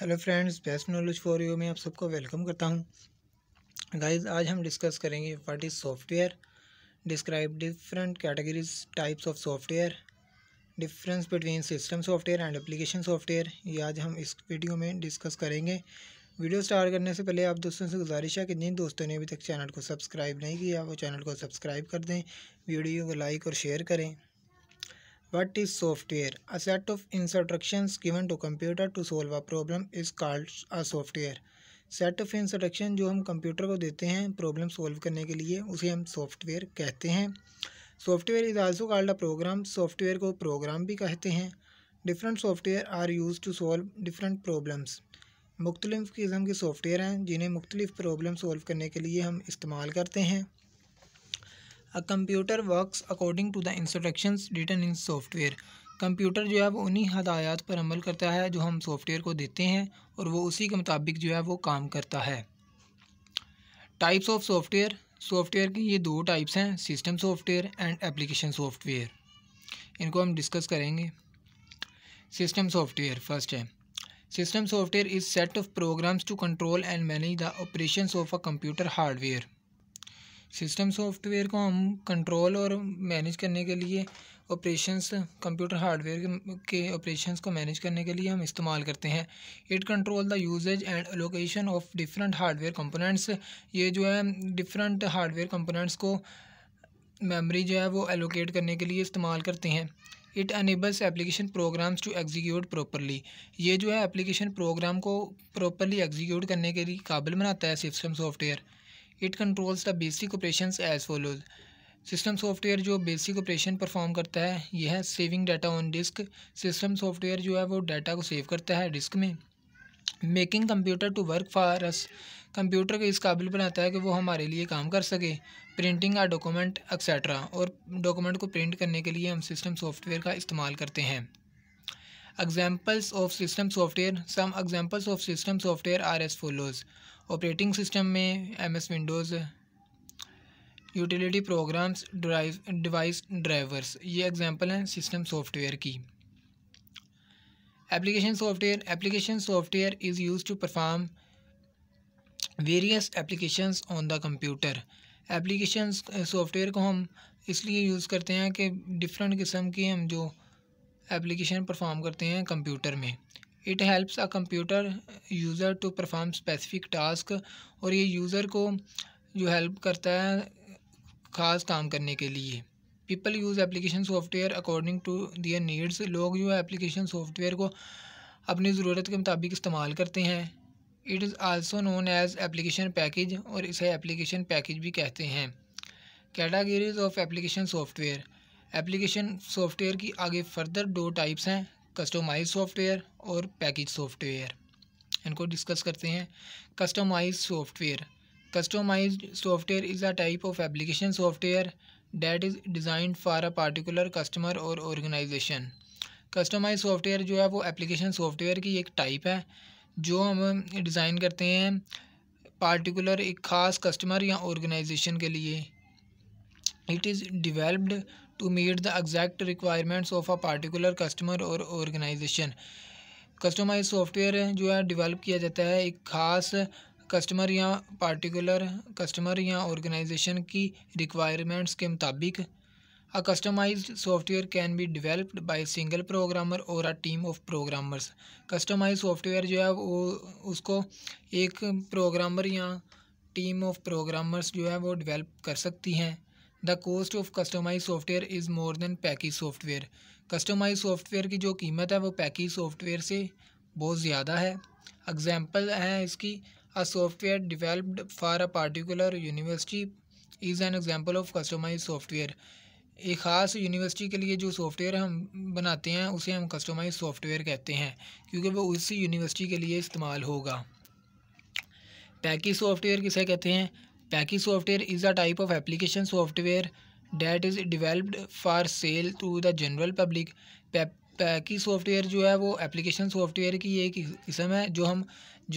Hello friends best knowledge for you मैं आप सबको वेलकम करता हूं गाइस आज हम डिस्कस करेंगे what is software describe different categories types of software difference between system software and application software ये आज हम इस वीडियो में डिस्कस करेंगे वीडियो स्टार्ट करने से पहले आप दोस्तों से गुजारिश है कि जिन दोस्तों ने अभी तक चैनल को सब्सक्राइब नहीं किया वो चैनल को सब्सक्राइब कर दें वीडियो को लाइक और शेयर करें What is software? A set of instructions given to computer to solve a problem is called a software. Set of instruction जो हम कंप्यूटर को देते हैं प्रॉब्लम सोल्व करने के लिए उसे हम सॉफ्टवेयर कहते हैं software is also called a program software को प्रोग्राम भी कहते हैं different software are use to solve different problems मुख्तलिफ़ किस्म के सॉफ्टवेयर हैं जिन्हें मुख्तलिफ़ प्रॉब्लम सोल्व करने के लिए हम इस्तेमाल करते हैं a computer works according to the instruction written in software computer जो है वो उन्हीं हदायात पर अमल करता है जो हम सॉफ्टवेयर को देते हैं और वो उसी के मुताबिक जो है वो काम करता है टाइप्स ऑफ सॉफ्टवेयर सॉफ्टवेयर के ये दो टाइप्स हैं system software and application software इनको हम डिस्कस करेंगे सिस्टम सॉफ्टवेयर फर्स्ट है system software is set of programs to control and manage the operations of a computer hardware system software को हम कंट्रोल और मैनेज करने के लिए ऑपरेशंस कंप्यूटर हार्डवेयर के ऑपरेशंस को मैनेज करने के लिए हम इस्तेमाल करते हैं it control the usages and location of different hardware components ये जो है डिफरेंट हार्डवेयर कंपोनेंट्स को मेमोरी जो है वो एलोकेट करने के लिए इस्तेमाल करते हैं it enables application programs to execute properly ये जो है एप्लीकेशन प्रोग्राम को प्रॉपरली एग्जीक्यूट करने के लिए काबिल बनाता है system software it controls the basic operation as follows system software जो बेसिक ऑपरेशन परफॉर्म करता है यह है saving data on disk system software जो है वो डाटा को सेव करता है डिस्क में making computer to work for us computer को इस काबिल बनाता है कि वो हमारे लिए काम कर सके प्रिंटिंग आ डॉक्यूमेंट एक्सेट्रा और डॉक्यूमेंट को प्रिंट करने के लिए हम सिस्टम सॉफ्टवेयर का इस्तेमाल करते हैं examples of system software some examples of system software are as follows operating system में M S Windows utility programs drive device drivers ये एग्जाम्पल हैं सिस्टम सॉफ्टवेयर की application software application software is use to perform various application on the computer application software को हम इसलिए use करते हैं कि डिफरेंट किस्म की हम जो एप्लीकेशन परफॉर्म करते हैं कंप्यूटर में it helps a computer user to perform specific task और ये यूज़र को जो हेल्प करता है ख़ास काम करने के लिए people use application software according to their needs लोग जो एप्लीकेशन सॉफ्टवेयर को अपनी ज़रूरत के मुताबिक इस्तेमाल करते हैं it is also known as application package और इसे एप्लीकेशन पैकेज भी कहते हैं categories of application software application software की आगे फर्दर दो टाइप्स हैं कस्टमाइज सॉफ्टवेयर और पैकेज सॉफ्टवेयर इनको डिस्कस करते हैं customize software customize software is a type of application software that is designed for a particular customer और ऑर्गेनाइजेशन कस्टमाइज सॉफ्टवेयर जो है वो एप्लीकेशन सॉफ्टवेयर की एक टाइप है जो हम डिज़ाइन करते हैं पार्टिकुलर एक ख़ास कस्टमर या ऑर्गेनाइजेशन के लिए it is developed to meet the exact requirements of a particular customer और ऑर्गेनाइजेशन कस्टमाइज सॉफ्टवेयर जो है डिवेलप किया जाता है एक खास कस्टमर या पार्टिकुलर कस्टमर या ऑर्गेनाइजेशन की रिक्वायरमेंट्स के मुताबिक a customized software can be developed by single programmer और a team of programmers customize software जो है वो उसको एक प्रोग्रामर या टीम ऑफ प्रोग्रामर्स जो है वो डिवेल्प कर सकती हैं the cost of customize software is more than package software customize software की जो कीमत है वो पैकेज सॉफ्टवेयर से बहुत ज़्यादा है एग्जाम्पल हैं इसकी a software developed for a particular university is an example of customize software एक ख़ास यूनिवर्सिटी के लिए जो सॉफ्टवेयर हम बनाते हैं उसे हम कस्टमाइज सॉफ्टवेयर कहते हैं क्योंकि वो उसी यूनिवर्सिटी के लिए इस्तेमाल होगा पैकेज सॉफ्टवेयर किसे कहते हैं Packing software is a type of application software that is developed for sale to the general public package software जो है वो एप्लीकेशन सॉफ्टवेयर की एक किस्म है जो हम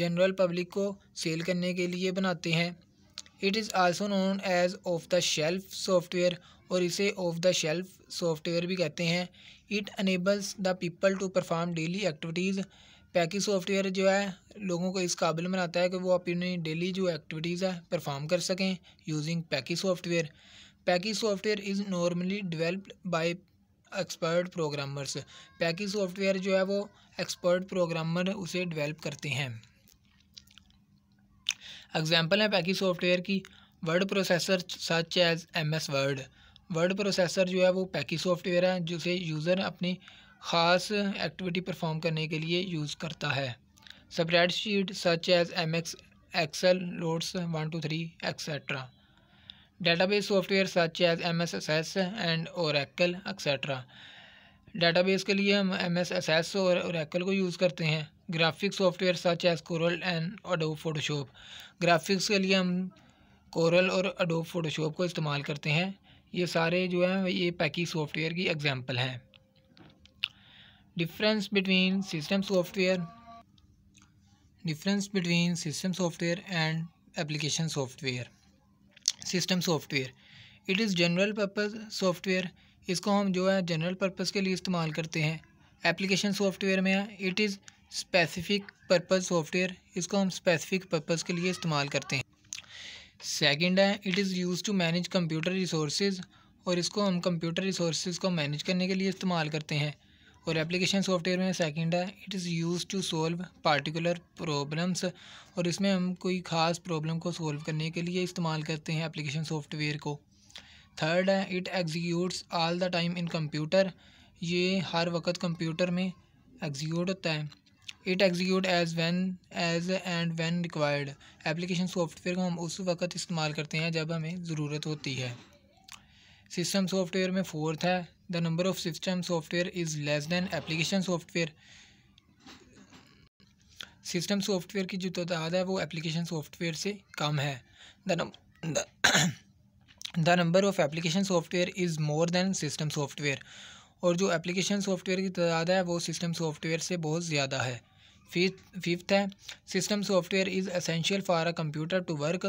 जनरल पब्लिक को सेल करने के लिए बनाते हैं it is also known as off the shelf software और इसे ऑफ द शेल्फ सॉफ्टवेयर भी कहते हैं it enables the people to perform daily activities packing software जो है लोगों को इस काबिल बनाता है कि वो अपनी डेली जो एक्टिविटीज़ है परफॉर्म कर सकें using packing software packing software is normally developed by expert programmers packing software जो है वो एक्सपर्ट प्रोग्रामर उसे डिवेल्प करते हैं एग्जाम्पल है पैकिंग सॉफ्टवेयर की word processor such as M S word word processor जो है वो पैकिंग सॉफ्टवेयर है जिसे यूज़र अपनी ख़ास एक्टिविटी परफॉर्म करने के लिए यूज़ करता है spreadsheet such as M X excel Lotus one two three etcetera software such database S S S MSSS and Oracle etcetera database के लिए हम एम एस एस एस और एक्ल को यूज़ करते हैं graphic software such as Corel and Adobe Photoshop graphics के लिए हम कोरल और अडो फोटोशॉप को इस्तेमाल करते हैं ये सारे जो हैं ये पैकिंग सॉफ्टवेयर की एग्जाम्पल हैं difference between system software difference between system software and application software system software it is general purpose software इसको हम जो है general purpose के लिए इस्तेमाल करते हैं application software में it is specific purpose software इसको हम specific purpose के लिए इस्तेमाल करते हैं सेकंड है it is use to manage computer resources और इसको हम कंप्यूटर रिसोर्सेज को मैनेज करने के लिए इस्तेमाल करते हैं और एप्लीकेशन सॉफ्टवेयर में सेकंड है it is use to solve particular problems और इसमें हम कोई ख़ास प्रॉब्लम को सॉल्व करने के लिए इस्तेमाल करते हैं एप्लीकेशन सॉफ्टवेयर को थर्ड है it executes all the time in computer ये हर वक्त कंप्यूटर में एग्जीक्यूट होता है it execute as when as and when required application software को हम उस वक्त इस्तेमाल करते हैं जब हमें ज़रूरत होती है सिस्टम सॉफ्टवेयर में फोर्थ है the number of system software is less than application software system software की जो तादाद है वो एप्लीकेशन सॉफ्टवेयर से कम है the number of application software is more than system software और जो एप्लीकेशन सॉफ्टवेयर की तादाद है वो सिस्टम सॉफ्टवेयर से बहुत ज़्यादा है फिफ्थ फिफ्थ है system software is essential for a computer to work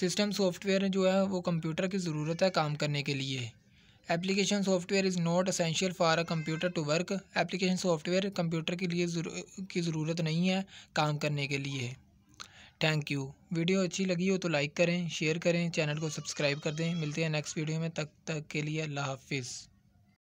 system software जो है वो कंप्यूटर की ज़रूरत है काम करने के लिए application software is not essential for a computer to work application software computer के लिए की ज़रूरत नहीं है काम करने के लिए थैंक यू वीडियो अच्छी लगी हो तो लाइक करें शेयर करें चैनल को सब्सक्राइब कर दें मिलते हैं नेक्स्ट वीडियो में तक तक के लिए अल्लाह हाफिज़